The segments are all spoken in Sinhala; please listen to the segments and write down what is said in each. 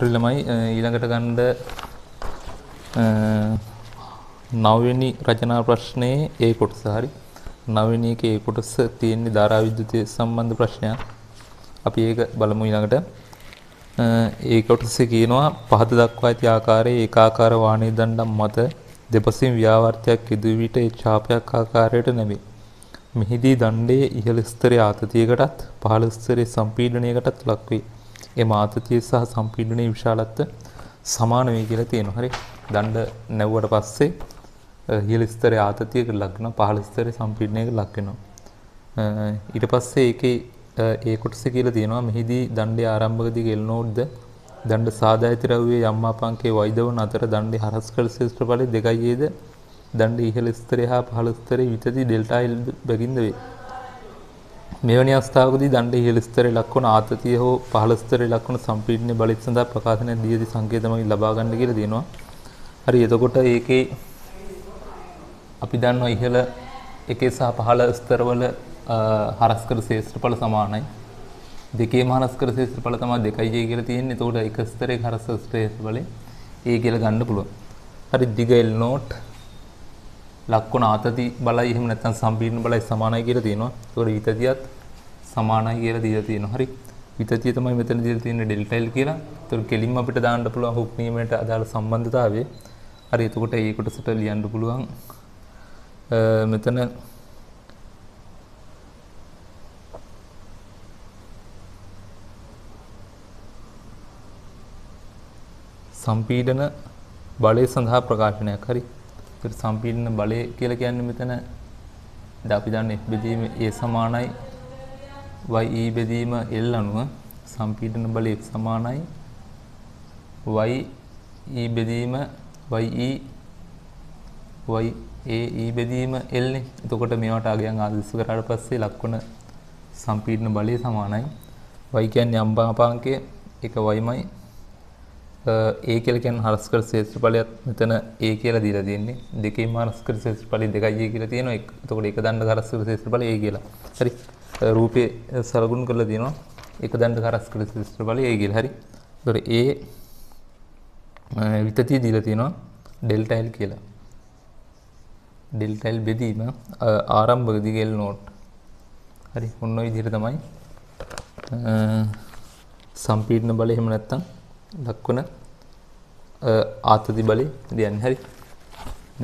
හරි ළමයි ඊළඟට ගණ්ඩ නවවෙනි රචනා ප්‍රශ්නයේ ඒ කොටස හරි නවවෙනි එක ඒ කොටස තියෙන්නේ ධාරා විද්‍යුතය සම්බන්ධ ප්‍රශ්නයක්. අපි ඒක බලමු ඊළඟට. ඒ කොටසේ කියනවා පහත දක්වා ඇති ආකාරයේ ඒකාකාර වාහනේ දණ්ඩම් මත දෙපසින් ව්‍යාවර්තයක් ඉදු විට ඒ ඡාපයක් ආකාරයට නැමේ. මෙහිදී දණ්ඩයේ ඉහළ ස්තරයේ ආතතියකටත් පහළ ස්තරයේ සම්පීඩනයකටත් ලක්වේ. එම ආතතිය සහ සම්පීඩනයේ විශාලත්වය සමාන වෙයි කියලා තියෙනවා. හරි. දණ්ඩ නැව්වට පස්සේ ඉහළ ස්තරයේ ආතතියකට ලක් වෙනවා. පහළ ස්තරයේ සම්පීඩනයකට ලක් වෙනවා. ඊට පස්සේ ඒකේ ඒ කොටස කියලා තියෙනවා මෙහිදී දණ්ඩේ ආරම්භකදී ගෙල්නෝඩ්ද දණ්ඩ සාදායති ද්‍රව්‍යයේ යම්මාපංකේ වෛදවන අතර දණ්ඩේ හරස් කළ ශේෂ්ත්‍රඵලයේ දෙකයි ද දණ්ඩ ඉහළ ස්තරය හා පහළ ස්තරයේ විතදී ඩෙල්ටා එල් බැගින්ද වේ. මෙවැනි අවස්ථාවකදී දණ්ඩ ඉහළ ස්තරේ ලක්වන ආතතිය හෝ පහළ ස්තරේ ලක්වන සම්පීඩන බලිත සඳහා ප්‍රකාශන දීදී සංකේතමක් ලබා ගන්න කියලා දෙනවා. හරි එතකොට ඒකේ අපි දන්නවා ඉහළ එකේ සහ පහළ ස්තරවල හරස්කර ශේෂ්ත්‍රඵල සමානයි. දෙකේම හරස්කර ශේෂ්ත්‍රඵල තමයි 2යි කියලා තියෙන්නේ. එතකොට එක ස්තරේ හරස්කර ශේෂ්ත්‍රඵලේ ඒ කියලා ගන්න පුළුවන්. හරි දිගල් නෝට් ලක්වන ආතති බලයි එහෙම නැත්නම් සම්පීර්ණ බලයි සමානයි කියලා තියෙනවා. ඒකට විතතියත් සමානයි කියලා දීලා තියෙනවා. හරි. විතතිය තමයි මෙතන දීලා තියෙන්නේ ඩෙල්ටා L කියලා. ඒතර කෙලින්ම අපිට දාන්න පුළුවන් හුක් නියමයට අදාළ සම්බන්ධතාවය. හරි. එතකොට ඒ කොටසට ලියන්න පුළුවන් මෙතන සම්පීඩන බලය සඳහා ප්‍රකාශනයක් හරි. ඒතර සම්පීඩන බලය කියලා කියන්නේ මෙතන ද අපි දන්නේ බෙදීම ඒ සමානයි ye බෙදීම L අණුව සම්පීඩන බලය x සමානයි ye බෙදීම ye ye බෙදීම L නේ. එතකොට මේවට අගයන් ආදිස්ස කරාට පස්සේ ලක්වන සම්පීඩන බලය සමානයි. y කියන්නේ අම්බාපාංකය එක yමයි. ඒ කියලා කියන්නේ හරස්කර ක්ෂේත්‍රඵලයත් මෙතන ඒ කියලා දීලා තියෙන්නේ. දෙකේම හරස්කර ක්ෂේත්‍රඵලය දෙකයි කියලා තියෙනවා. එතකොට එක දණ්ඩ හරස්කර ක්ෂේත්‍රඵලය ඒ කියලා. හරි. රූපේ සලකුණු කරලා දිනවා එක දණ්ඩ කරස් කළ ශිෂ්ට බලය ඒ කියලා හරි. ඒතොර ඒ විතතිය දීලා තියෙනවා ඩෙල්ටා L කියලා. ඩෙල්ටා L බෙදීම ආරම්භක දිග L නෝට්. හරි. ඔන්න ඔය විදිහට තමයි සම්පීඩන බලය එහෙම නැත්තම් දක්වන ආතති බලය දෙන්නේ හරි.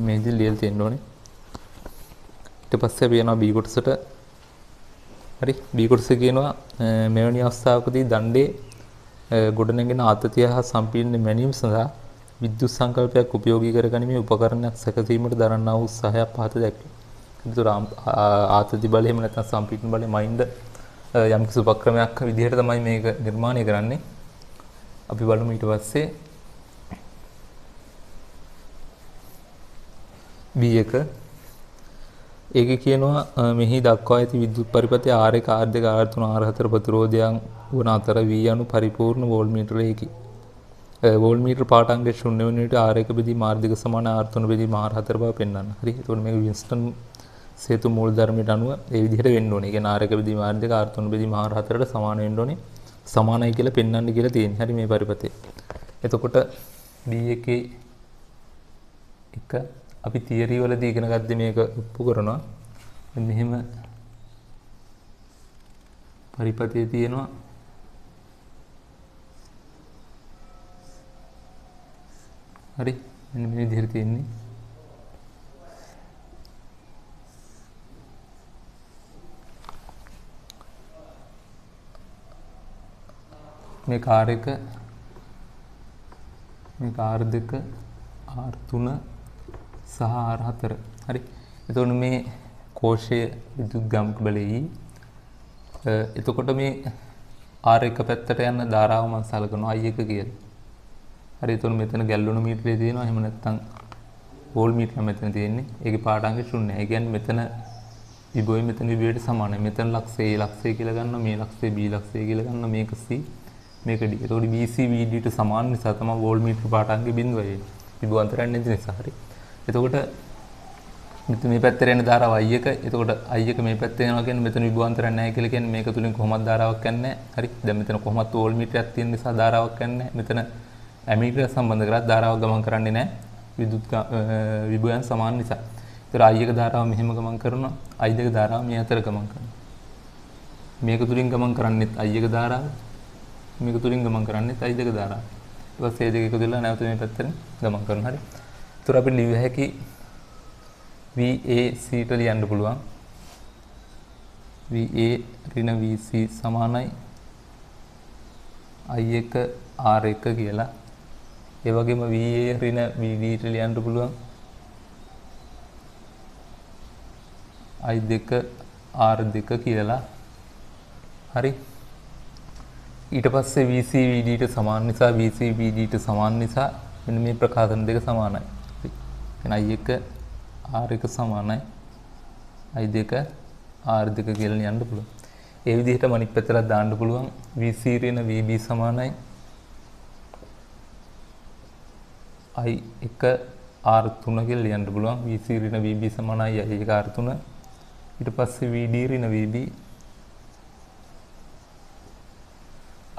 මේ විදිහට ලියලා තියෙන්න ඕනේ. ඊට පස්සේ අපි යනවා B කොටසට හරි B කොටස කියනවා මෙවැනි අවස්ථාවකදී දණ්ඩේ ගොඩනැගෙන ආතතිය හා සම්පීඩන මැනීම සඳහා විද්‍යුත් සංකල්පයක් උපයෝගී කරගනිමේ උපකරණයක් සැකසීමට දරන්නා වූ උත්සාහයක් පහත දැක්වේ. ඒතර ආතති බලය එහෙම නැත්නම් සම්පීඩන බලය මයින්ඩ් යම්කිසි උපක්‍රමයක් විදිහට තමයි මේක නිර්මාණය කරන්නේ. අපි බලමු ඊට පස්සේ B එක ඒක කියනවා මෙහි දක්වා ඇති විදුත් පරිපති ආරය කාර්ධ ආර්තුන ආරහතර ප්‍රතිරෝධයන් වන අතර වී යනු පරිපූර්ණ වෝල් මීටරයකි. වෝල් මීටර් පාටන්ගේ ශුන්‍යවනට ආරයක බෙදී මාර්ධික සමාන ආර්ථන බෙදී මාර්හතර බව පෙන්න්න හරි තුොන් මේ විින්ස්ටන් සේතු මුල් ධර්මයට අනුව ඒවිදිහට වෙන්න ඕනේ නාරක බෙදී මාර්ධික ආර්ථන බෙදී මාර්හතරට සමාන වෙන්නඩෝනේ සමානයි කියලා පෙන්වන්න කියලා තියෙන හැරි මේ පරිපතේ. එතකොට D එකේ 1 අපි තියරි වලදී ඉගෙන ගත්තේ මේක ඔප්පු කරනවා. දැන් මෙහෙම පරිපතේ තියෙනවා හරි මෙන්න මේ විදිහට තියෙන්නේ මේ කාර් එක මේ කාර් දෙක R3 සහ ආර හතර. හරි. එතකොට මේ කෝෂය විදුලි ගම්ක බලෙයි. එතකොට මේ ආර එක පැත්තට යන ධාරාව මම සලකනවා I එක කියලා. හරි. එතකොට මෙතන ගැල්වුණු මීටරේ තියෙනවා. එහෙම නැත්නම් වෝල් මීටර මෙතන තියෙන්නේ. ඒකේ පාඩංග ශුන්‍යයි. ඒ කියන්නේ මෙතන විභවය මෙතන විභවයට සමානයි. මෙතන ලක්ෂය A ලක්ෂය කියලා ගන්නවා. මේ ලක්ෂය B ලක්ෂය කියලා ගන්නවා. මේක C මේක D. එතකොට BC BD ට සමාන නිසා තමයි වෝල් මීටර පාඩංගේ බිඳුව වෙන්නේ. විභව අන්තරයක් නැති නිසා. හරි. එතකොට මෙතන මේ පැත්තට එන ධාරාව i එක. එතකොට i එක මේ පැත්තට යනවා කියන්නේ මෙතන විභවාන්තරයක් නැහැ කියලා කියන්නේ මේක තුලින් කොහොමවත් ධාරාවක් යන්නේ නැහැ. හරි. දැන් මෙතන කොහොමවත් වෝල්මීටරයක් තියෙන නිසා ධාරාවක් යන්නේ නැහැ. මෙතන ඇමීටරයක් සම්බන්ධ කරලා ධාරාවක් ගමන් කරන්නේ නැහැ. විදුත් විභවයන් සමාන නිසා. ඒතර i එක ධාරාව මෙහෙම ගමන් කරනවා. i දෙක ධාරාව මේ අතර ගමන් කරනවා. මේක තුලින් ගමන් කරන්නේත් i එක ධාරාව. මේක තුලින් ගමන් කරන්නේත් i දෙක ධාරාව. ඊපස්සේ ඒ දෙක එකතුලා නැවත මේ පැත්තට ගමන් කරනවා. හරි. ඒතර අපිට ලිය හැකි VAC ට ලියන්න පුළුවන්. VA ඍණ VC සමානයි I1 R1 කියලා. ඒ වගේම VA ඍණ VD ට ලියන්න පුළුවන්. I2 R2 කියලා. හරි. ඊට පස්සේ VC VD ට සමාන නිසා VC VD ට සමාන නිසා මෙන්න මේ ප්‍රකාශන දෙක සමානයි. එන i1 r1 සමානයි i2 r2 කියලා ලියන්න පුළුවන්. ඒ විදිහටම අනිත් පැත්තට දාන්න පුළුවන් v0 වෙන vb සමානයි i1 r3 කියලා ලියන්න පුළුවන් v0 වෙන vb සමානයි i1 r3 ඊට පස්සේ vd ඍණ vb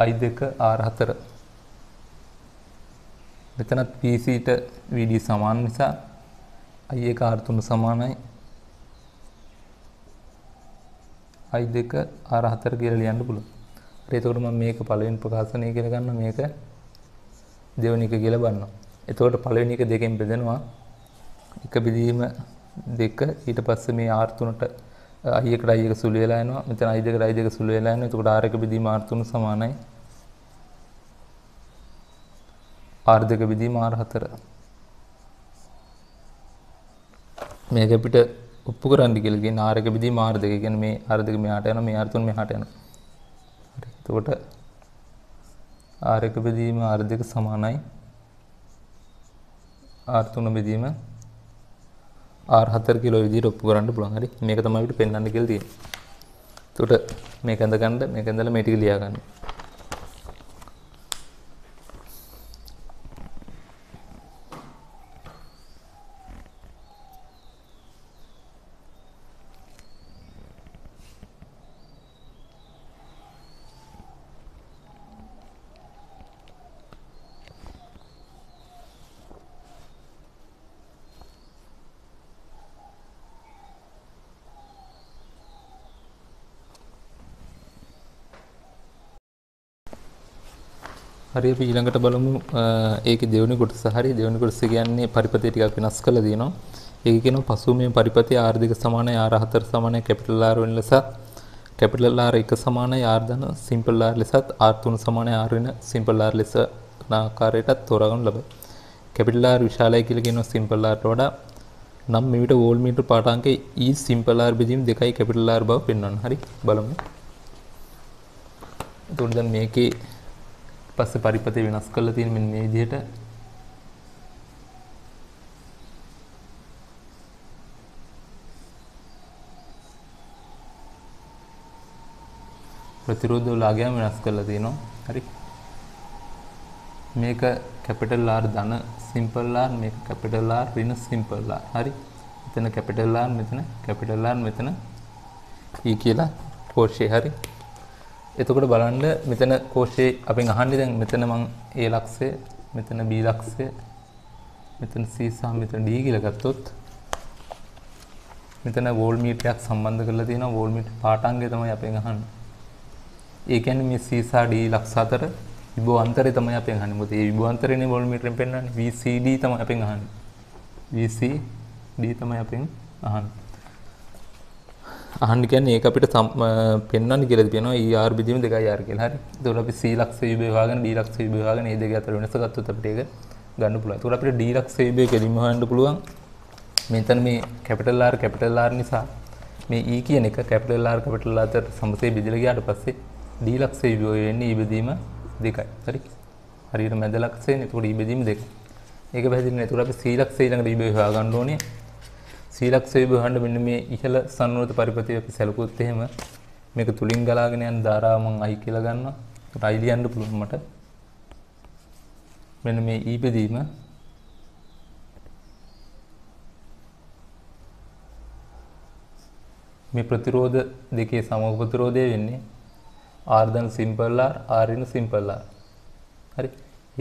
i2 r4 මෙතනත් pc ට vd සමාන නිසා i එක r3 සමානයි i2 r4 කියලා ලියන්න පුළුවන්. හරි එතකොට මම මේක පළවෙනි ප්‍රකාශනය කියලා ගන්න මේක දෙවෙනි එක කියලා බලනවා. එතකොට පළවෙනි එක දෙකෙන් බෙදනවා. එක බෙදීම දෙක ඊට පස්සේ මේ r3ට i එකට i එක සුළු වෙලා යනවා. මෙතන i2කට i2 සුළු වෙලා යනවා. එතකොට r1 බෙදීම r3 සමානයි r2 බෙදීම r4. මේක අපිට ඔප්පු කරන්න කියලා කියන ආරක බිදී මාර්ග දෙක කියන්නේ මේ ආර්ධක මෙහාට යනවා මේ ආර්තුන් මෙහාට යනවා. හරි. එතකොට ආරක බෙදීම ආර්ධක සමානයි ආර්තුන බෙදීම R4 කිලෝ විදිහට ඔප්පු කරන්න පුළුවන්. හරි. මේක තමයි අපිට පෙන්වන්න කියලා තියෙන්නේ. එතකොට මේක ඇඳගන්න මේක ඇඳලා මේ ටික ලියා ගන්න. හරි අපි ඊළඟට බලමු ඒකේ දෙවෙනි කොටස හරි දෙවෙනි කොටස කියන්නේ පරිපතේ ටිකක් වෙනස් කරලා දිනවා. ඒක කියනවා පසුමේ පරිපතේ R දෙක සමානයි R හතර සමානයි කැපිටල් R වෙන ලෙස කැපිටල් R එක සමානයි R ධන සිම්පල් R ලෙසත් R තුන සමානයි R වෙන සිම්පල් R ලෙස ආකාරයටත් තෝරගන්න ලබයි. කැපිටල් R විශාලයි කියලා කියනවා සිම්පල් R වඩා. නම් මෙවිට වෝල්මීටර් පාඨාංකයේ E සිම්පල් R බෙදීම දෙකයි කැපිටල් R බව පෙන්වන්න. හරි බලමු. එතකොට දැන් මේකේ පස්සේ පරිපතේ වෙනස් කරලා තියෙන මෙන්න මේ විදිහට ප්‍රතිරෝධ ලාගයම වෙනස් කරලා තියෙනවා. හරි. මේක capital R ධන simple R මේක capital R ඍණ simple R. හරි. මෙතන capital R මෙතන capital R මෙතන E කියලා පෝෂේ හරි. එතකොට බලන්න මෙතන කෝෂයේ අපෙන් අහන්නේ දැන් මෙතන මං A ලක්ෂය මෙතන B ලක්ෂය මෙතන C සහ මෙතන D කියලා ගත්තොත් මෙතන වෝල් මීටරයක් සම්බන්ධ කරලා තියෙනවා වෝල් මීටර පාටාංගය තමයි අපෙන් අහන්නේ. ඒ කියන්නේ මේ C සහ D ලක්ෂ අතර විභව අන්තරය තමයි අපෙන් අහන්නේ. මොකද මේ විභව අන්තරයනේ වෝල් මීටරෙන් පෙන්නන්නේ. VCD තමයි අපෙන් අහන්නේ. VCD තමයි අපෙන් අහන්නේ. අහන්න කියන්නේ ඒක අපිට පෙන්වන්න කියලා තියෙනවා ER බෙදීම 2IR කියලා. හරි. ඒතකොට අපි C ලක්ෂ විභාග ගන්න D ලක්ෂ විභාග ගන්න මේ දෙක අතර වෙනස ගත්තොත් අපිට ඒක ගන්න පුළුවන්. ඒතකොට අපිට D ලක්ෂ විභාගය කෙලින්ම හොයන්න පුළුවන්. මෙතන මේ capital R capital R නිසා මේ E කියන එක capital R capital R අතර සමසේ බෙදලා ගියාට පස්සේ D ලක්ෂ විභාගය වෙන්නේ E බෙදීම 2යි. හරි. හරියට මැද ලක්ෂයෙන් ඒතකොට E බෙදීම 2. ඒක පැහැදිලි නේද? ඒතකොට අපි C ලක්ෂය ළඟට E විභාග ගන්න ඕනේ. සීලක්ෂය විභාණ්ඩ මෙන්න මේ ඉහළ සන්නුවත පරිපතිය අපි සැලකුවොත් එහෙම මේක තුලින් ගලාගෙන යන ධාරාව මම i කියලා ගන්නවා. ඒකට i ලියන්න පුළුවන් මට. මෙන්න මේ e බෙදීම මේ ප්‍රතිරෝධ දෙකේ සමූහ ප්‍රතිරෝධය වෙන්නේ r ධන සිම්පල් r r ඍණ සිම්පල් r. හරි.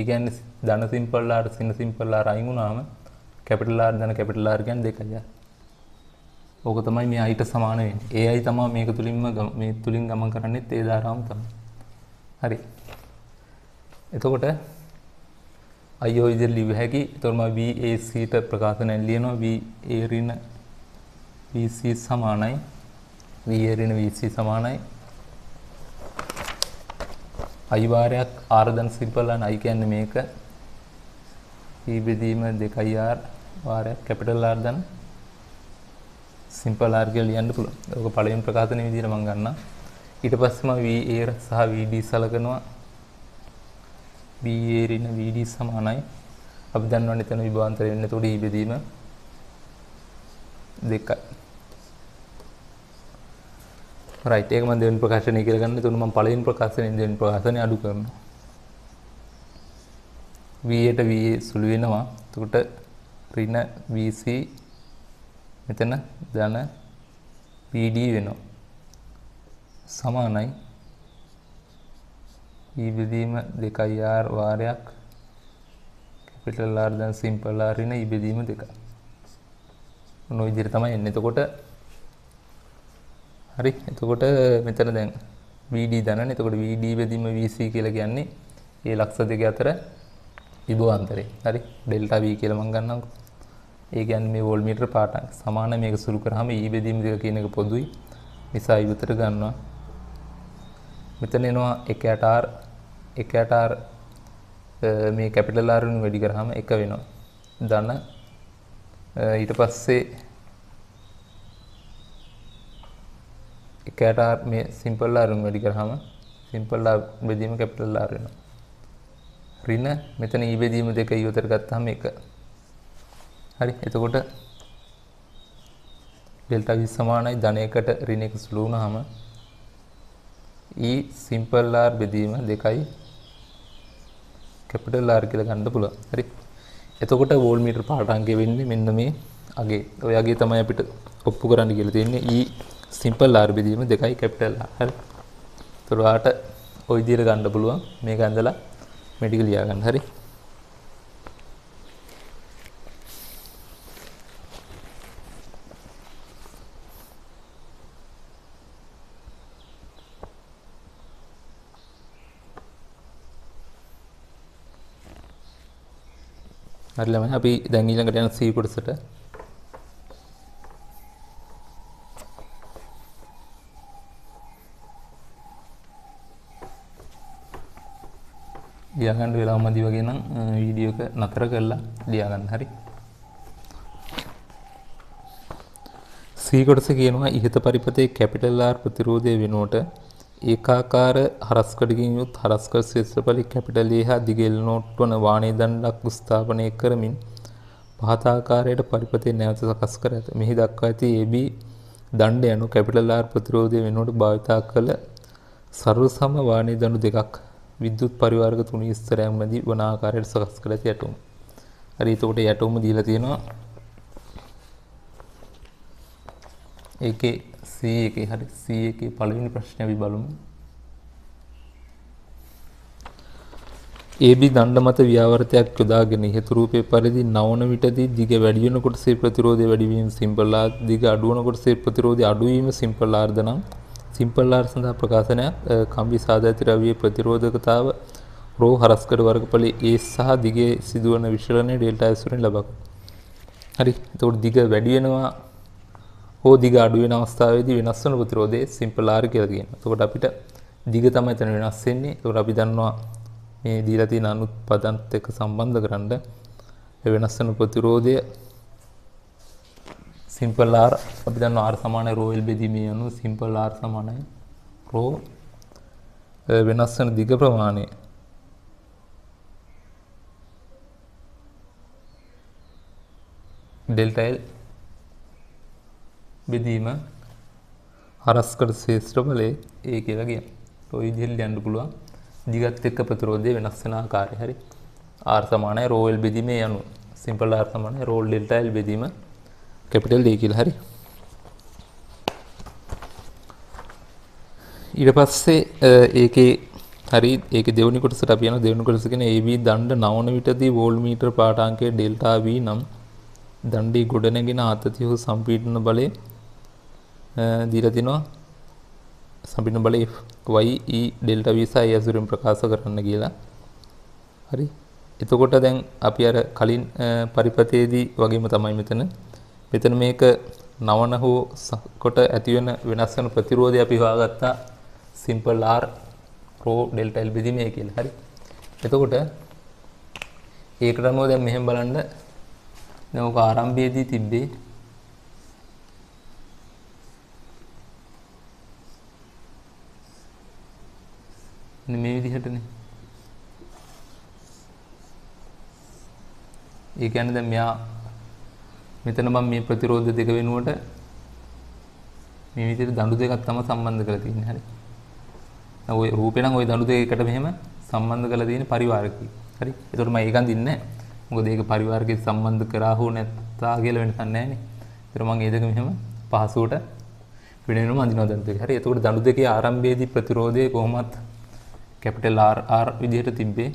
ඒ කියන්නේ ධන සිම්පල් r ඍණ සිම්පල් r අයින් වුණාම කැපිටල් R ධන කැපිටල් R කියන්නේ දෙකයි. ඕක තමයි මේ අයිට සමාන වෙන්නේ. ඒ අය තමයි මේක තුලින්ම මේ තුලින් ගමන් කරන්නේත් ඒ ධාරාවම තමයි. හරි. එතකොට අයෝ ඉදිරි ලිව හැකි. එතකොට මම VAC ට ප්‍රකාශනයෙන් ලියනවා VA ඍණ VC සමානයි VA ඍණ VC සමානයි i වාරයක් r දන් සිම්පල් අන් i කියන්නේ මේක e බෙදීම 2r වාරයක් කැපිටල් R දන් 2 සිම්පල් R කියලා ලියන්න පුළුවන්. ඔක පළවෙනි ප්‍රකාශනයේ විදිහට මම ගන්නවා. ඊට පස්සේ මම VA සහ VD සලකනවා. BA ඍණ VD සමානයි. අපි දන්නවනේ එතන විභාන්තර වෙන්නේ. එතකොට E බෙදීම 2යි. right ඒක මම දෙවෙනි ප්‍රකාශනය කියලා ගන්න. එතකොට මම පළවෙනි ප්‍රකාශනයේ දෙවෙනි ප්‍රකාශනය අඩු කරනවා. VAට VA සුළු වෙනවා. එතකොට ඍණ VC මෙතන ධන PD වෙනවා. සමානයි E බෙදීම 2R වාරයක් capital R දැන් simple R ඉන E බෙදීම 2. මොන විදිහට තමයි එන්නේ. එතකොට හරි. එතකොට මෙතන දැන් VD දනන. එතකොට VD බෙදීම VC කියලා කියන්නේ ඒ ලක්ෂ දෙක අතර විභව අන්තරේ. හරි. delta V කියලා මම ගන්නම්කෝ. ඒ ගැන් මේ වෝල් මීටර් පාටක් සමාන මේක සුළු කරහම ඊ බෙදීම දෙක කියන එක පොදුයි නිසා ඉවතර ගන්නවා මෙතන එනවා 1 R 1 R මේ කැපිටල් R වලින් වැඩි කරාම 1 වෙනවා ධන ඊට පස්සේ 1 R මේ සිම්පල් R වලින් වැඩි කරාම සිම්පල් R බෙදීම කැපිටල් R වෙනවා ඍණ මෙතන ඊ බෙදීම දෙක ඉවතර ගත්තාම 1 හරි එතකොට ඩෙල්ටා v සමානයි ධනයකට ඍණයක සුළු වුණාම e සිම්පල් r බෙදීම 2යි කැපිටල් R කියලා ගන්න පුළුවන්. හරි. එතකොට වෝල්මීටර් පාඩංගය වෙන්නේ මෙන්න මේ අගේ. ඔය අගේ තමයි අපිට ඔප්පු කරන්න කියලා තියෙන්නේ e සිම්පල් R බෙදීම 2යි කැපිටල් R. හරි. එතකොට ඔයාට ওই විදිහට ගන්න පුළුවන් මේක ඇඳලා මෙඩිකල් ලියා ගන්න. හරි. හරිලම අපි දැන් ඊළඟට යන සී කොටසට ලියාගන්න වෙලාව මදි වගේ නම් වීඩියෝ එක නතර කරලා ලියාගන්න හරි සී කොටස කියනවා ඉහත පරිපතේ කැපිටල් R ප්‍රතිරෝධය වෙනුවට ඒකාකාර හරස්කඩකින් යුත් හරස්කඩ ශේත්‍රඵලි කැපිටලයේ හා දිගෙල් නෝට් වන වානේ දණ්ඩක් ස්ථාපනය කරමින් පහත ආකාරයට පරිපතේ නැවත සකස් කර ඇත. මෙහි දක්වා ඇති AB දණ්ඩ යනු කැපිටල් R ප්‍රතිරෝධය වෙනුවට භාවිතා කළ සර්වසම වානේ දණු දෙකක් විද්‍යුත් පරිවර්ග තුනී ස්තරයන්මදී වන ආකාරයට සකස් කර ඇති යටුම්. හරි එතකොට යටුම දීලා තියෙනවා. ඒකේ සී එකේ හරි සී එකේ පළවෙනි ප්‍රශ්නේ අපි බලමු. AB දණ්ඩ මත ව්‍යාවර්තයක් යොදාගෙන ඉහතු රූපේ පරිදි නවන විටදී දිග වැඩි වෙන කොටසේ ප්‍රතිරෝධය වැඩි වීම සිම්පල් R දිග අඩු වන කොටසේ ප්‍රතිරෝධය අඩු වීම සිම්පල් R ද නම් සිම්පල් R සඳහා ප්‍රකාශනයක් කම්බි සාධාති ද්‍රව්‍යයේ ප්‍රතිරෝධකතාව රෝ හරස්කඩ වර්ගඵලයේ A සහ දිගේ සිදුවන විශ්ලේෂණය ඩෙල්ටා S වලින් ලබනවා. හරි. එතකොට දිග වැඩි වෙනවා හෝ දිග අඩුවෙන අවස්ථාවේදී වෙනස් වන ප්‍රතිරෝධය සිම්පල් R කියලා කියනවා. එතකොට අපිට දිග තමයි එතන වෙනස් වෙන්නේ. එතකොට අපි දන්නවා මේ දීලා තියෙන අනුත් පදන්ත එක්ක සම්බන්ධ කරන්න වෙනස් වන ප්‍රතිරෝධය සිම්පල් R අපි දන්නවා R සමානයි rho L බෙදීමේ අනුව සිම්පල් R සමානයි rho වෙනස් වන දිග ප්‍රමාණය delta L බෙදීම හරස්කට ශේෂ්ත්‍ර බලය ඒ කියලා කියන. ඔය විදිහට ලියන්න පුළුවන්. දිගත් එක්ක ප්‍රතිරෝධය වෙනස් වෙන ආකාරය. හරි. R සමානයි rho L බෙදීමේ යනු. සිම්පල් R සමානයි rho delta L බෙදීම කැපිටල් D කියලා. හරි. ඊට පස්සේ ඒකේ හරි ඒක දෙවනි කොටසට අපි යන දෙවනි කොටස කියන්නේ AB දණ්ඩ නවන විටදී වෝල්මීටර පාඨාංකයේ ඩෙල්ටා V නම් දණ්ඩේ ගොඩනැගෙන ආතතිය හෝ සම්පීඩන බලය දීලා තිනවා සම්පින්න බල y e delta v සහ යසුරින් ප්‍රකාශ කරන්න කියලා හරි එතකොට දැන් අපි අර කලින් පරිපතයේදී වගේම තමයි මෙතන. මෙතන මේක නවන හෝ කොට ඇති වෙන වෙනස් වෙන ප්‍රතිරෝධය අපි හොයාගත්තා simple r rho delta l බෙදීමේ කියලා. හරි. එතකොට ඒකට අනුව දැන් මෙහෙම බලන්න. දැන් ඔක ආරම්භයේදී තිබ්බේ මේ විදිහටනේ ඒ කියන්නේ දැන් මෙයා මෙතන මම මේ ප්‍රතිරෝධ දෙක වෙනුවට මේ විදිහට දඬු දෙකක් තමයි සම්බන්ධ කරලා තියෙන්නේ හරි. දැන් ওই රූපේ නම් ওই දඬු දෙක එකට මෙහෙම සම්බන්ධ කරලා තියෙන්නේ පරිවාරකී. හරි. ඒතකොට මම ඒකන් දින්නේ නැහැ. මොකද ඒක පරිවාරකී සම්බන්ධ කරා හෝ නැත්තා කියලා වෙනසක් නැහැ නේ. ඒතර මම ඒ දෙක මෙහෙම පහසුවට වෙන වෙනම අඳිනවා දඬු දෙක. හරි. ඒතකොට දඬු දෙකේ ආරම්භයේදී ප්‍රතිරෝධය කොහොමත් කැපිටල් RR විදිහට තිබ්බේ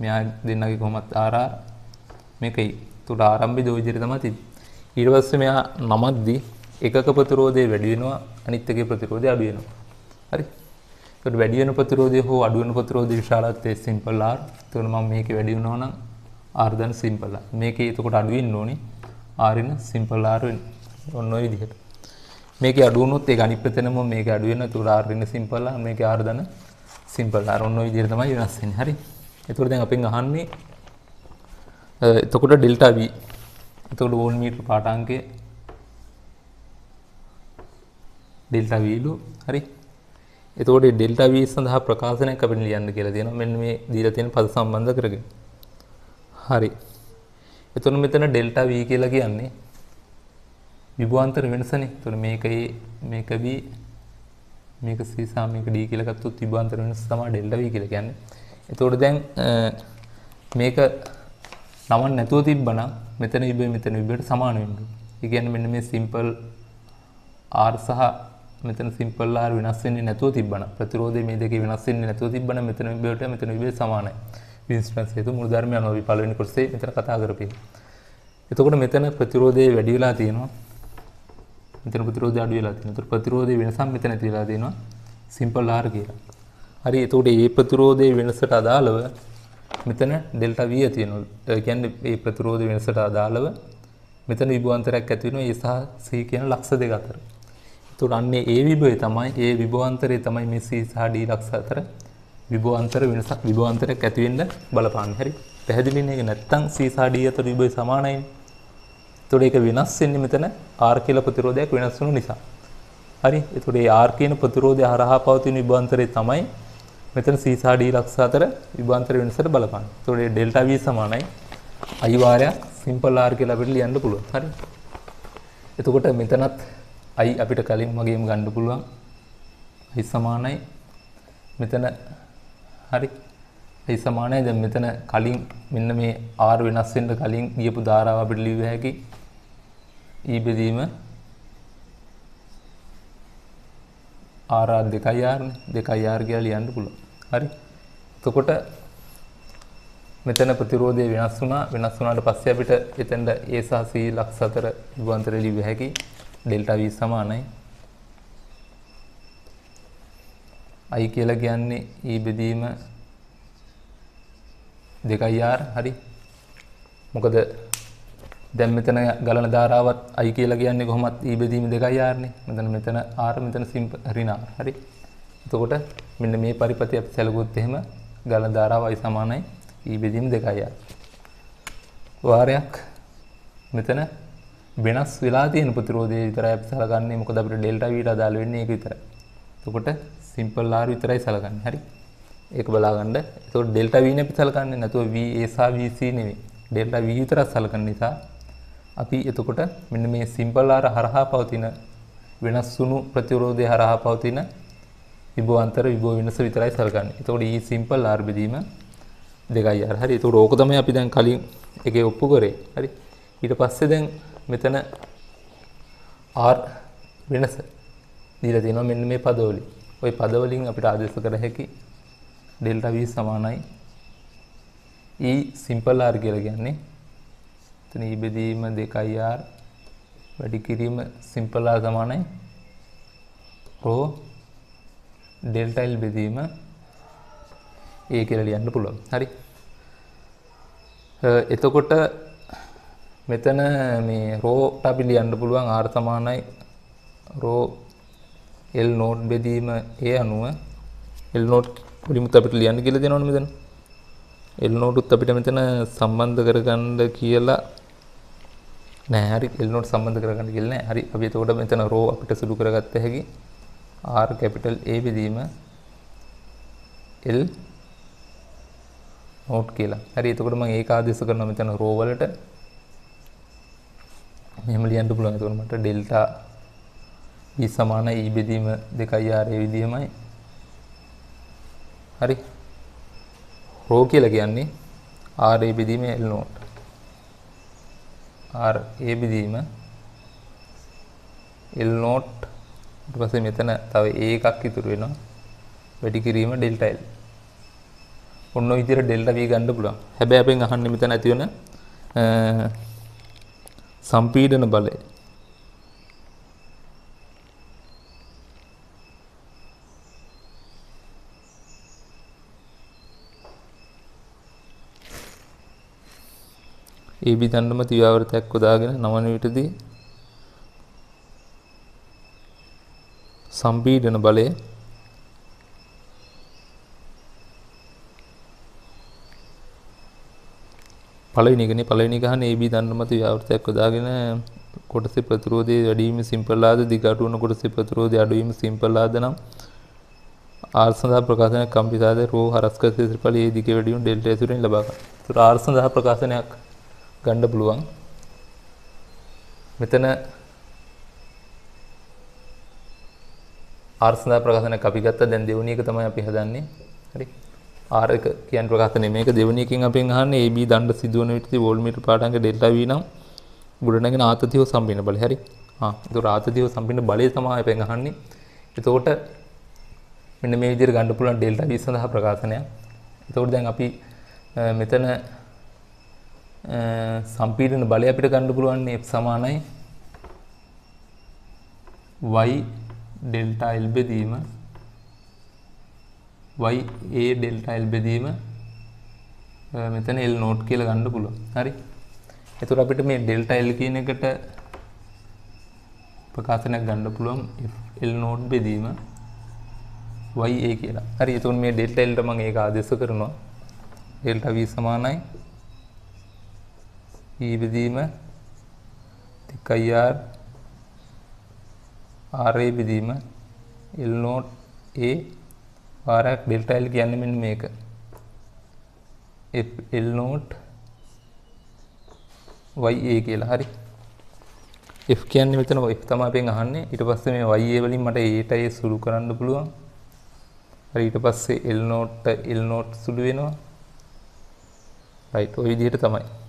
මෙයා දෙන්නගේ කොහොමත් RR මේකයි තුට ආරම්භි දෝජර තම තිබ ඊට පස්සේ මෙයා නමද්දී එකක ප්‍රතිරෝධය වැඩි වෙනවා අනිත් එකේ ප්‍රතිරෝධය අඩු වෙනවා හරි ඒකට වැඩි වෙන ප්‍රතිරෝධය හෝ අඩු වෙන ප්‍රතිරෝධය විශාලත්වයේ සිම්පල් R එතකොට මම මේකේ වැඩි වෙනවා නම් R දන් සිම්පල් R මේකේ එතකොට අඩු වෙන්න ඕනේ R ඉන සිම්පල් R වෙන්න ඔන්න ඔය විදිහට මේක අඩුවනොත් ඒ අනිපතනම මේක අඩුවෙන තුර ආර්ගෙන සිම්පල්ල මේක ආර්ධන සිම්පල් අර ඔන්න ඔය විදිහට තමයි වෙනස් වෙන්නේ. හරි. එතකොට දැන් අපෙන් අහන්නේ එතකොට ඩෙල්ටා V. එතකොට වෝල් මීටර පාඨාංකය ඩෙල්ටා V ලු හරි. එතකොට ඩෙල්ටා V සඳහා ප්‍රකාශනයක් අපිට ලියන්න කියලා තියෙනවා. මෙන්න මේ දීලා තියෙන පද සම්බන්ධ කරගෙන. හරි. එතකොට මෙතන ඩෙල්ටා V කියලා කියන්නේ විභවාන්තර වෙනසනේ. එතකොට මේකේ මේක V මේක C සහ මේක D කියලා ගත්තොත් විභාන්තර වෙනස තමයි ඩෙල්ටා V කියලා කියන්නේ. එතකොට දැන් මේක නමක් නැතුව තිබ්බනම් මෙතන විභය මෙතන විභයට සමාන වෙන්න. ඒ කියන්නේ මෙන්න මේ සිම්පල් R සහ මෙතන සිම්පල් R වෙනස් වෙන්නේ නැතුව තිබ්බනම් ප්‍රතිරෝධය මේ දෙකේ වෙනස් වෙන්නේ නැතුව තිබ්බනම් මෙතන විභයට මෙතන විභය සමානයි. වින්ස්ටන්ස් හේතු මූලධර්මය අනුව අපි පළවෙනි කොටසේ මෙතන කතා කරපියේ. එතකොට මෙතන ප්‍රතිරෝධය වැඩි වෙලා තියෙනවා. මෙතන ප්‍රතිරෝධය අඩු වෙලා තියෙනවා. ඒතර ප්‍රතිරෝධයේ වෙනසක් මෙතන ඇති වෙලා තියෙනවා. සිම්පල් R කියලා. හරි එතකොට මේ ප්‍රතිරෝධයේ වෙනසට අදාළව මෙතන ඩෙල්ටා V තියෙනවා. ඒ කියන්නේ මේ ප්‍රතිරෝධ වෙනසට අදාළව මෙතන විභවාන්තරයක් ඇති වෙනවා. ඒ සහ C කියන ලක්ෂ දෙක අතර. එතකොට අන්නේ ඒ විභවය තමයි ඒ විභවාන්තරය තමයි මේ C සහ D ලක්ෂ අතර විභවාන්තර වෙනසක් විභවාන්තරයක් ඇති වෙන්න බලපාන්නේ. හරි. පැහැදිලි නේද? නැත්තම් C සහ D අතර විභවය සමානයිනේ. එතකොට ඒක වෙනස් වෙන්නේ මෙතන R කියලා ප්‍රතිරෝධයක් වෙනස් වෙන නිසා. හරි. එතකොට ඒ R කියන ප්‍රතිරෝධය හරහා පවතින විභාන්තරය තමයි මෙතන C සහ D ලක්ෂ අතර විභාන්තර වෙනසට බලපාන්නේ. එතකොට ඒ ඩෙල්ටා V සමානයි I වාරයක් සිම්පල් R කියලා අපිට ලියන්න පුළුවන්. හරි. එතකොට මෙතනත් I අපිට කලින් වගේම ගන්න පුළුවන්. I සමානයි මෙතන හරි ඒ සමානයි දැන් මෙතන කලින් මෙන්න මේ R වෙනස් වෙන්න කලින් ගියපු ධාරාව අපිට ලියුව හැකි ඊ බෙදීම ආර් දෙකයි ආර්න දෙකයි ආර් කියලා ලියන්න පුළුවන්. හරි. එතකොට මෙතන ප්‍රතිරෝධය වෙනස් වුණා. වෙනස් වුණාට පස්සේ අපිට එතෙන්ද A සහ C ලක්ෂ 4 විභාන්තරය ලිව හැකි ඩෙල්ටා V සමානයි. I කියලා කියන්නේ E බෙදීම දෙකයි ආර් හරි. මොකද දැන් මෙතන ගලන ධාරාවත් i කියලා කියන්නේ කොහොමත් e බෙදීම දෙකයි r නේ. මෙතන මෙතන r මෙතන ඍණ r. හරි. එතකොට මෙන්න මේ පරිපථය අපි සැලකුවොත් එහෙම ගලන ධාරාව i සමානයි e බෙදීම දෙකයි r. වාරයක් මෙතන වෙනස් වෙලා තියෙන ප්‍රතිරෝධය විතරයි අපි සැලකන්නේ. මොකද අපිට ඩෙල්ටා v ට අදාළ වෙන්නේ ඒක විතරයි. එතකොට සිම්පල් r විතරයි සැලකන්නේ. හරි. ඒක බලාගන්න. එතකොට ඩෙල්ටා v නේ අපි සැලකන්නේ. නැතුව v a සහ v c නෙවෙයි. ඩෙල්ටා v විතරක් සැලකන නිසා අපි එතකොට මෙන්න මේ සිම්පල් ආර හරහා පවතින වෙනස් වුණු ප්‍රතිරෝධය හරහා පවතින විභව අන්තර විභව වෙනස විතරයි සලකන්නේ. එතකොට ඊ සිම්පල් ආර බෙදීම 2R. හරි. එතකොට ඕක තමයි අපි දැන් කලින් එකේ ඔප්පු කරේ. හරි. ඊට පස්සේ දැන් මෙතන R වෙනස දීලා තියෙනවා මෙන්න මේ පදවලින්. ওই පදවලින් අපිට ආදේශ කර හැකි ඩෙල්ටා V සමානයි E සිම්පල් R කියලා කියන්නේ එතන ඉබෙදීම 2r වැඩි කිරීම සිම්පල් r සමානයි rho ඩෙල්ටා L බෙදීම A කියලා ලියන්න පුළුවන්. හරි. එතකොට මෙතන මේ රෝ අපි ලියන්න පුළුවන් r සමානයි රෝ L නෝඩ් බෙදීම A අනුව L නෝඩ් පොලිමුත් අපිට ලියන්න කියලා දෙනවනේ මෙතන L නෝඩ් උත් අපිට මෙතන සම්බන්ධ කරගන්න කියලා නෑ හරි L නෝට් සම්බන්ධ කරගන්න කියලා නෑ. හරි අපි එතකොට මෙතන row අපිට සුදු කරගත්ත හැකි R capital A බෙදීම L නෝට් කියලා. හරි එතකොට මම ඒක ආදේශ කරනවා මෙතන row වලට. මෙහෙම ලියන්න පුළුවන්. එතකොට මට delta E සමාන E බෙදීම 2 R A විදිහමයි. හරි. row කියලා කියන්නේ R A බෙදීම L නෝට්. R A බෙදීම L not ඊට පස්සේ මෙතන තව A එකක් ඉතුරු වෙනවා වැඩි කිරීම ඩෙල්ටා L. ඔන්න ඔය විදිහට ඩෙල්ටා V ගන්න පුළුවන්. හැබැයි අපෙන් අහන්නේ මෙතන ඇති වෙන සම්පීඩන බලය ඒ බිදන්නම තිවාවරතයක් යොදාගෙන නවන විටදී සම්පීඩන බලය පළවෙනි එකනේ පළවෙනි ගහන AB දන්නමත ව්‍යාවෘතයක් යොදාගෙන කොටසේ ප්‍රතිරෝධයේ වැඩි වීම සිම්පල් ආද දිගට වන කොටසේ ප්‍රතිරෝධය අඩු වීම සිම්පල් ආද නම් R සඳහා ප්‍රකාශනයක් කම්පිතාද රෝ හරස්ක සිසිල්පලයේ දිගේ වැඩි වීම ඩෙල්ටා ඇසුරෙන් ලබා ගන්න. ඒතර R සඳහා ප්‍රකාශනයක් ගන්න පුළුවන් මෙතන R සඳහා ප්‍රකාශනයක් අපි ගත්තා දැන් දෙවෙනි එක තමයි අපි හදන්නේ හරි R එක කියන ප්‍රකාශනය මේක දෙවෙනි එකෙන් අපෙන් අහන්නේ AB දණ්ඩ සිදුවන විටදී වෝල්ට්මීටර් පාඨංග ඩෙල්ටා V නම් ගොඩනගෙන ආතතියෝ සම්පීන බලය හරි ආ ඒක ආතතියෝ සම්පීන බලය තමයි අපෙන් අහන්නේ එතකොට මෙන්න මේ විදිහට ගන්න පුළුවන් ඩෙල්ටා V සඳහා ප්‍රකාශනය එතකොට දැන් අපි මෙතන සම්පීඩන බලය අපිට ගන්න පුළුවන් F සමානයි y ඩෙල්ටා L බෙදීම y a ඩෙල්ටා L බෙදීම මෙතන L නෝට් කියලා ගන්න පුළුවන්. හරි. එතකොට අපිට මේ ඩෙල්ටා L කියන එකට ප්‍රකාශනයක් ගන්න පුළුවන් L නෝට් බෙදීම y a කියලා. හරි. එතකොට මේ ඩෙල්ටා L ට මම ඒක ආදේශ කරනවා. ඩෙල්ටා v සමානයි ඊබිදීම திக்கையார் ආරේ බෙදීම L නෝට් A වාරයක් ඩෙල්ටා L කියන්නේ මෙන්න මේක F L නෝට් YA කියලා හරි F කියන්නේ මෙතන F තමයි අපෙන් අහන්නේ ඊට පස්සේ මේ YA වලින් මට A ට A සුළු කරන්න පුළුවන් හරි ඊට පස්සේ L නෝට් L නෝට් සුළු වෙනවා right ඔය විදිහට තමයි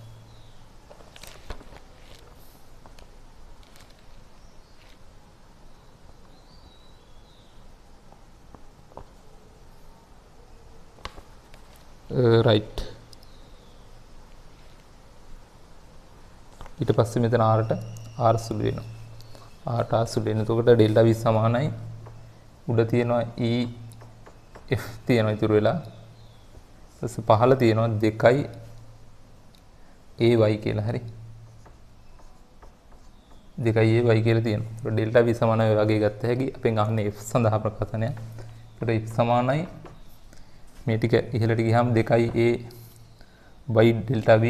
රයිට් uh, ඊට පස්සේ මෙතන ආරට ආර් සුළු වෙනවා ආට ආර් සුළු වෙන. එතකොට ඩෙල්ටා v සමානයි උඩ තියෙනවා e f තියෙනවා ඉතුරු වෙලා. ඊපස්සේ පහළ තියෙනවා 2යි ay කියලා හරි. 2යි ay කියලා තියෙනවා. එතකොට ඩෙල්ටා v සමානයි ඔය වගේ ගත්ත හැකි අපෙන් අහන්නේ f සඳහා ප්‍රකාශනය. එතකොට f සමානයි මේ ටික ඉහළට ගිහම දෙකයි ඒ වයි ඩෙල්ටා V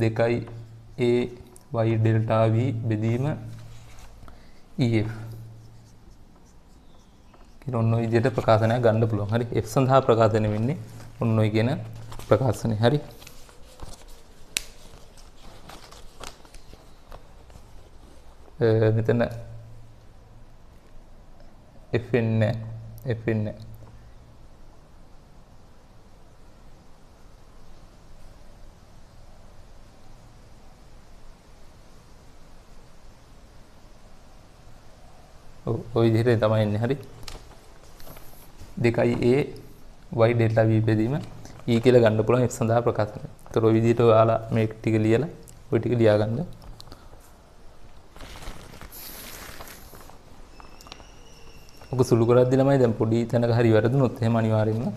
දෙකයි ඒ වයි ඩෙල්ටා V බෙදීම EF කියලා ඔන්න ඔය විදිහට ප්‍රකාශනයක් ගන්න පුළුවන්. හරි F සඳහා ප්‍රකාශනය වෙන්නේ ඔන්න ඔය කියන ප්‍රකාශනය. හරි මෙතන F වෙන්නේ F වෙන්නේ ওই විදිහට තමයි එන්නේ හරි 2a y delta v බෙදීම e කියලා ගන්න පුළුවන් x සඳහා ප්‍රකාශනය. ඒතර ওই විදිහට ඔයාලා මේ ටික ලියලා ওই ටික ලියා ගන්න. ඔක සුළු කරද්දි ළමයි දැන් පොඩි තැනක හරි වැරදුනොත් එහෙම අනිවාර්යයෙන්ම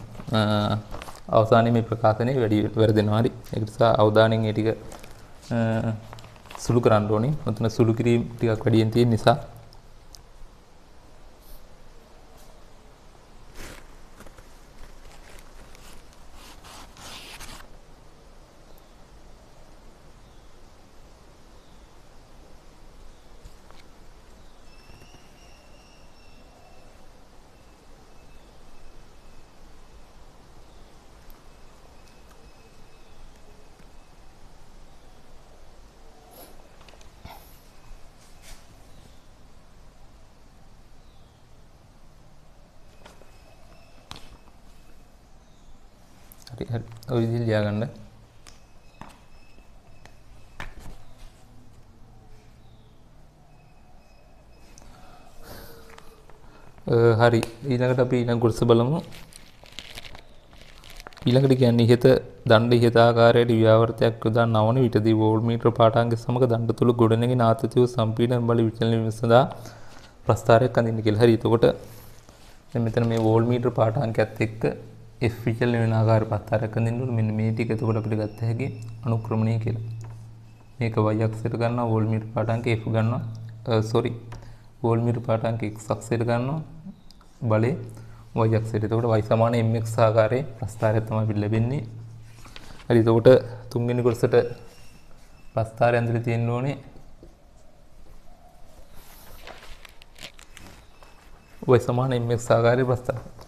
අවසානයේ මේ ප්‍රකාශනය වැඩි වැරදෙනවා හරි. ඒක නිසා අවධානයෙන් ඒ ටික සුළු කරන්න ඕනේ. මෙතන සුළු කිරීම ටිකක් වැඩියෙන් තියෙන නිසා හරි ඊළඟට අපි ඊළඟ කොටස බලමු ඊළඟට කියන්නේ ඉහත දණ්ඩ ඉහත ආකාරයට ව්‍යාවර්තයක් යොදා නවන විටදී වෝල්ට්මීටර පාඨාංගය සමග දණ්ඩ තුල ගොඩනැගෙන ආතතිය සම්පීඩන බල විචලනය සඳහා ප්‍රස්ථාරයක් අඳින්න කියලා. හරි එතකොට දැන් මෙතන මේ වෝල්ට්මීටර පාඨාංගයත් එක්ක F විචලන වෙන ආකාරය ප්‍රස්ථාරයක් අඳින්න ඕනේ. මෙන්න මේ ටික එතකොට අපිට ගත්ත හැකි අනුක්‍රමණය කියලා. මේක y අක්ෂයට ගන්නවා වෝල්ට්මීටර පාඨාංගය F ගන්නවා uh, sorry වෝල්මීටර් පාටාංක එක් සක්සයට ගන්නවා බලය වයක්ෂයට තකොට වයිසමාන එමක් සාකාරය ප්‍රස්ථාරයත්තම පිල්ලබෙන්නේ හරි තෝට තුන්ගෙන කොටසට ප්‍රස්ථාර ඇඳර තියෙන්න්න ඕනේ වයිසමාන එමක් සාකාරය ප්‍රස්ථාර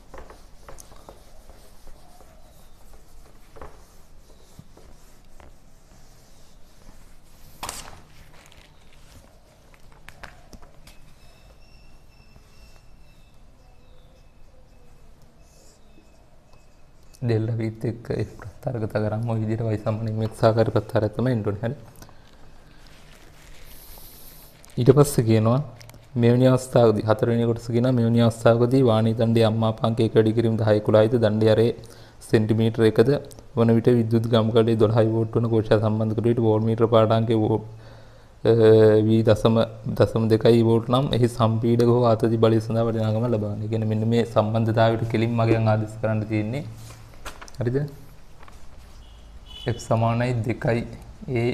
ඩෙල්ල විත් එක්ක ඒ ප්‍රස්ථාර කතා කරාම ওই විදිහට y සමානයි mx ආකාර ප්‍රස්ථාරය තමයි එන්න ඕනේ හරි ඊට පස්සේ කියනවා මෙවැනි අවස්ථාවකදී හතරවෙනි කොටස කියනවා මෙවැනි අවස්ථාවකදී වාණී දණ්ඩේ අම්මා පාංකේ වැඩි කිරීම 10 11යිද දණ්ඩේ අරේ සෙන්ටිමීටර එකද වන විට විද්‍යුත් ගම්කඩේ 12 වෝල්ට් වන කෝෂය සම්බන්ධ කර විට වෝල්ට්මීටර පාඩාංකයේ වී දසම දසම දෙකයි වෝල්ට් නම් එහි සම්පීඩක හෝ ආතති බලය සඳහා වටිනාකම ලබනවා. ඒ කියන්නේ මෙන්න මේ සම්බන්ධතාවයට කෙලින්ම මගෙන් ආදේශ කරන්න තියෙන්නේ හරිද F සමානයි 2යි A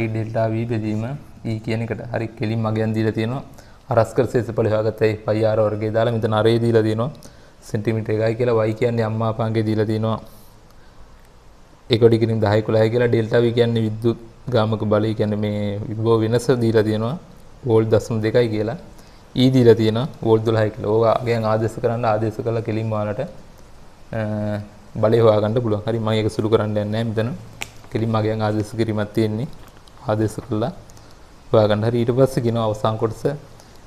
y delta v බෙදීම E කියන එකට හරි කෙලින්ම අගයන් දීලා තියෙනවා හරස්කර ශේෂඵල හොයාගත්තයි පයි r වර්ගය දාලා මෙතන array දීලා තියෙනවා සෙන්ටිමීටර 1යි කියලා y කියන්නේ අම්මා අපාංගේ දීලා තියෙනවා 1 කොටි කිරින් 10 11 කියලා delta v කියන්නේ විද්‍යුත් ගාමක බලය කියන්නේ මේ විභව වෙනස දීලා තියෙනවා වෝල් 0.2යි කියලා E දීලා තියෙනවා වෝල් 12 කියලා. ඕවා අගයන් ආදේශ කරන්න ආදේශ කළා කෙලින්ම වලට බලය හොයාගන්න පුළුවන්. හරි මම ඒක සුළු කරන්න යන්නේ නැහැ මෙතන. කෙලින්ම මගෙන් ආදේශ කිරීමක් තියෙන්නේ. ආදේශ කළා හොයාගන්න. හරි ඊට පස්සේ කියන අවසාන කොටස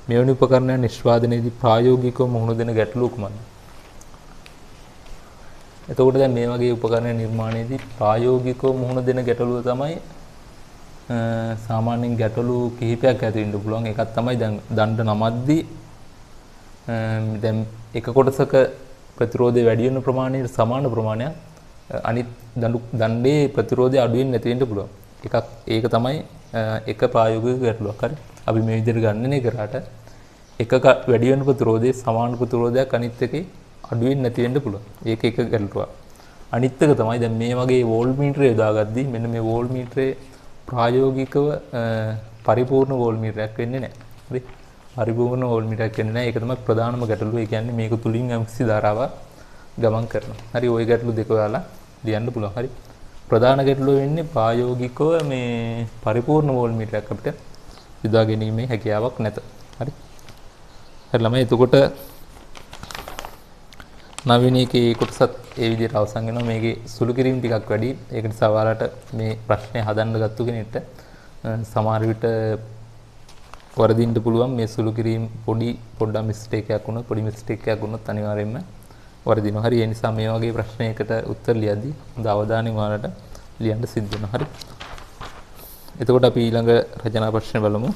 මෙවැනි උපකරණයන් නිෂ්පාදනයේදී ප්‍රායෝගිකව මුහුණ දෙන ගැටලුව කුමක්ද? එතකොට දැන් මේ වගේ උපකරණ නිර්මාණයේදී ප්‍රායෝගිකව මුහුණ දෙන ගැටලුව තමයි සාමාන්‍යයෙන් ගැටලු කිහිපයක් ඇති වෙන්න පුළුවන්. ඒකක් තමයි දැන් දණ්ඩ නමද්දී දැන් එක කොටසක ප්‍රතිරෝධය වැඩි වෙන ප්‍රමාණයට සමාන ප්‍රමාණයක් අනිත් දඬු දණ්ඩේ ප්‍රතිරෝධය අඩු වෙන්නේ නැති වෙන්න පුළුවන්. එකක් ඒක තමයි එක ප්‍රායෝගික ගැටලුවක්. හරි. අපි මේ විදිහට ගණනය කරාට එක වැඩි වෙන ප්‍රතිරෝධයේ සමාන ප්‍රතිරෝධයක් අනිත් එකේ අඩු වෙන්නේ නැති වෙන්න පුළුවන්. ඒක එක ගැටලුවක්. අනිත් එක තමයි දැන් මේ වගේ වෝල් මීටරය යොදාගද්දී මෙන්න මේ වෝල් මීටරේ ප්‍රායෝගිකව පරිපූර්ණ වෝල් මීටරයක් වෙන්නේ නැහැ. හරි. පරිභෝගන ඕල්මිටක් වෙන්නේ නැහැ. ඒක තමයි ප්‍රධානම ගැටලුව. ඒ කියන්නේ මේක තුලින් යම්කිසි ධාරාවක් ගමන් කරනවා. හරි ওই ගැටලු දෙක ඔයාලා ලියන්න පුළුවන්. හරි. ප්‍රධාන ගැටලුව වෙන්නේ ප්‍රායෝගිකව මේ පරිපූර්ණ වෝල්මීටරයක් අපිට යොදා ගැනීමේ හැකියාවක් නැත. හරි. හරි ළමයි එතකොට නවීනීකේ කොටසත් ඒ විදිහට අවසන් වෙනවා. මේකේ සුළු කිරීම ටිකක් වැඩි. ඒක නිසා ඔයාලට මේ ප්‍රශ්නේ හදන්න ගත්තු කෙනෙක්ට සමහර විට වරදින්න පුළුවන් මේ සුළු කිරීම පොඩි පොඩ්ඩක් මිස්ටේක් එකක් වුණා පොඩි මිස්ටේක් එකක් වුණොත් අනිවාර්යයෙන්ම වරදිනවා. හරි ඒ නිසා මේ වගේ ප්‍රශ්නයකට උත්තර ලියද්දී හොඳ අවධානය මාලට ලියන්න සිද්ධ වෙනවා. හරි. එතකොට අපි ඊළඟ රචනා ප්‍රශ්න බලමු.